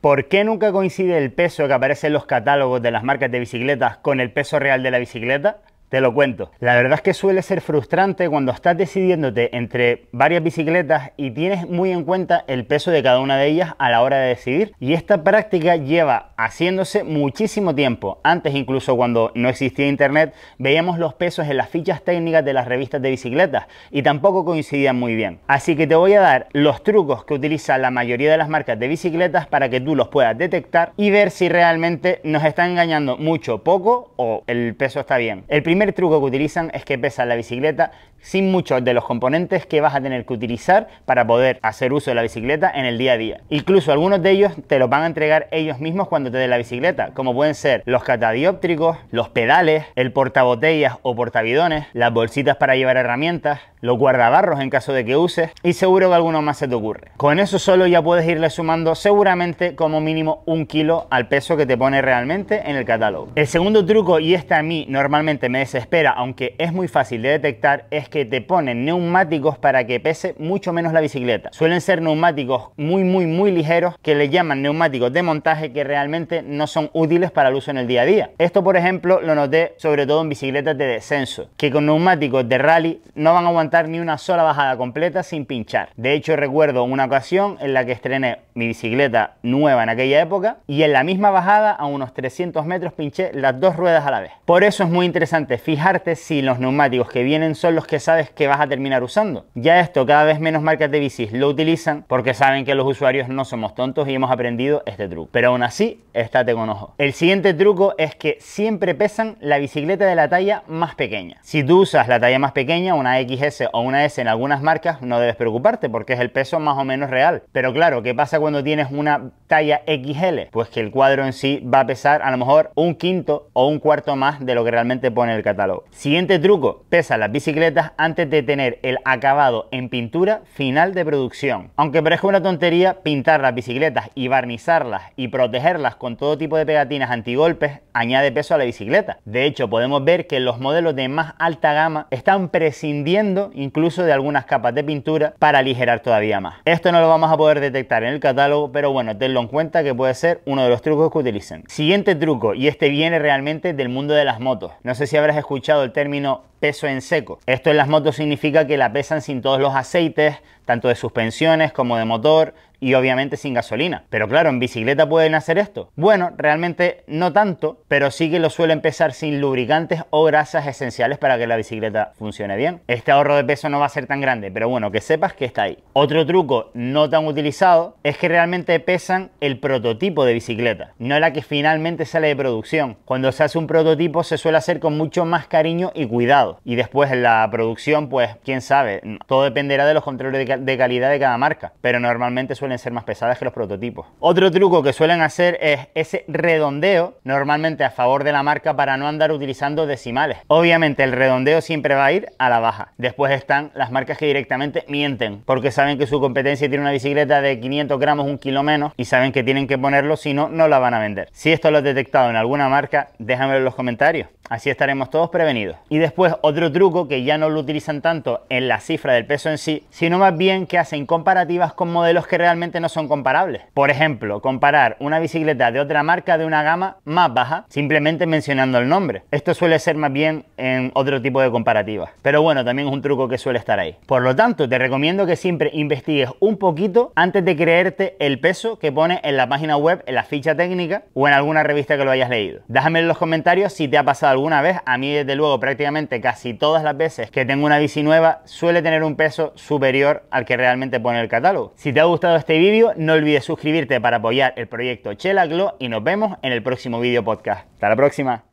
¿Por qué nunca coincide el peso que aparece en los catálogos de las marcas de bicicletas con el peso real de la bicicleta? Te lo cuento. La verdad es que suele ser frustrante cuando estás decidiéndote entre varias bicicletas y tienes muy en cuenta el peso de cada una de ellas a la hora de decidir. Y esta práctica lleva haciéndose muchísimo tiempo. Antes, incluso cuando no existía internet, veíamos los pesos en las fichas técnicas de las revistas de bicicletas y tampoco coincidían muy bien. Así que te voy a dar los trucos que utiliza la mayoría de las marcas de bicicletas para que tú los puedas detectar y ver si realmente nos está engañando mucho, poco o el peso está bien. El primer truco que utilizan es que pesa la bicicleta sin muchos de los componentes que vas a tener que utilizar para poder hacer uso de la bicicleta en el día a día. Incluso algunos de ellos te los van a entregar ellos mismos cuando te den la bicicleta, como pueden ser los catadióptricos, los pedales, el portabotellas o portavidones, las bolsitas para llevar herramientas, los guardabarros en caso de que uses y seguro que alguno más se te ocurre. Con eso solo ya puedes irle sumando seguramente como mínimo un kilo al peso que te pone realmente en el catálogo. El segundo truco, y este a mí normalmente me desespera, aunque es muy fácil de detectar, es que te ponen neumáticos para que pese mucho menos la bicicleta. Suelen ser neumáticos muy muy muy ligeros que le llaman neumáticos de montaje que realmente no son útiles para el uso en el día a día. Esto por ejemplo lo noté sobre todo en bicicletas de descenso, que con neumáticos de rally no van a aguantar ni una sola bajada completa sin pinchar. De hecho, recuerdo una ocasión en la que estrené mi bicicleta nueva en aquella época y en la misma bajada a unos 300 metros pinché las dos ruedas a la vez. Por eso es muy interesante fijarte si los neumáticos que vienen son los que sabes que vas a terminar usando. Ya esto cada vez menos marcas de bicis lo utilizan porque saben que los usuarios no somos tontos y hemos aprendido este truco. Pero aún así, estate con ojo. El siguiente truco es que siempre pesan la bicicleta de la talla más pequeña. Si tú usas la talla más pequeña, una XS o una S en algunas marcas, no debes preocuparte porque es el peso más o menos real. Pero claro, ¿qué pasa cuando tienes una talla XL? Pues que el cuadro en sí va a pesar a lo mejor un quinto o un cuarto más de lo que realmente pone el catálogo. Siguiente truco, pesa las bicicletas antes de tener el acabado en pintura final de producción. Aunque parezca una tontería, pintar las bicicletas y barnizarlas y protegerlas con todo tipo de pegatinas antigolpes añade peso a la bicicleta. De hecho, podemos ver que los modelos de más alta gama están prescindiendo incluso de algunas capas de pintura para aligerar todavía más. Esto no lo vamos a poder detectar en el catálogo, pero bueno, tenlo en cuenta que puede ser uno de los trucos que utilicen. Siguiente truco, y este viene realmente del mundo de las motos. No sé si habrás escuchado el término peso en seco. Esto en las motos significa que la pesan sin todos los aceites, tanto de suspensiones como de motor, y obviamente sin gasolina. Pero claro, ¿en bicicleta pueden hacer esto? Bueno, realmente no tanto, pero sí que lo suelen pesar sin lubricantes o grasas esenciales para que la bicicleta funcione bien. Este ahorro de peso no va a ser tan grande, pero bueno, que sepas que está ahí. Otro truco no tan utilizado es que realmente pesan el prototipo de bicicleta, no la que finalmente sale de producción. Cuando se hace un prototipo se suele hacer con mucho más cariño y cuidado. Y después en la producción, pues quién sabe, todo dependerá de los controles de, calidad de cada marca, pero normalmente suele ser más pesadas que los prototipos. Otro truco que suelen hacer es ese redondeo, normalmente a favor de la marca para no andar utilizando decimales. Obviamente el redondeo siempre va a ir a la baja. Después están las marcas que directamente mienten, porque saben que su competencia tiene una bicicleta de 500 gramos, un kilo menos, y saben que tienen que ponerlo, si no, no la van a vender. Si esto lo has detectado en alguna marca, déjamelo en los comentarios. Así estaremos todos prevenidos. Y después otro truco que ya no lo utilizan tanto en la cifra del peso en sí, sino más bien que hacen comparativas con modelos que realmente no son comparables. Por ejemplo, comparar una bicicleta de otra marca de una gama más baja simplemente mencionando el nombre. Esto suele ser más bien en otro tipo de comparativas. Pero bueno, también es un truco que suele estar ahí. Por lo tanto, te recomiendo que siempre investigues un poquito antes de creerte el peso que pone en la página web, en la ficha técnica o en alguna revista que lo hayas leído. Déjame en los comentarios si te ha pasado alguna vez. A mí, desde luego, prácticamente casi todas las veces que tengo una bici nueva suele tener un peso superior al que realmente pone el catálogo. Si te ha gustado este este vídeo, no olvides suscribirte para apoyar el proyecto chela glow y nos vemos en el próximo vídeo podcast. Hasta la próxima.